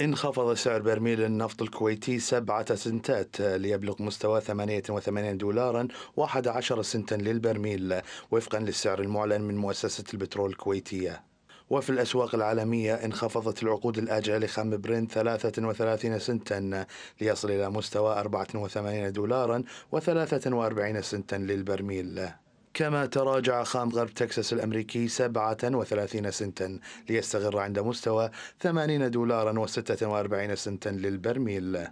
انخفض سعر برميل النفط الكويتي سبعة سنتات ليبلغ مستوى 88 دولارا و11 سنتا للبرميل وفقا للسعر المعلن من مؤسسة البترول الكويتية وفي الأسواق العالمية انخفضت العقود الآجلة لخام برين 33 سنتا ليصل إلى مستوى 84 دولارا و43 سنتا للبرميل كما تراجع خام غرب تكساس الأمريكي 37 سنتا ليستقر عند مستوى 80 دولارا و46 سنتا للبرميل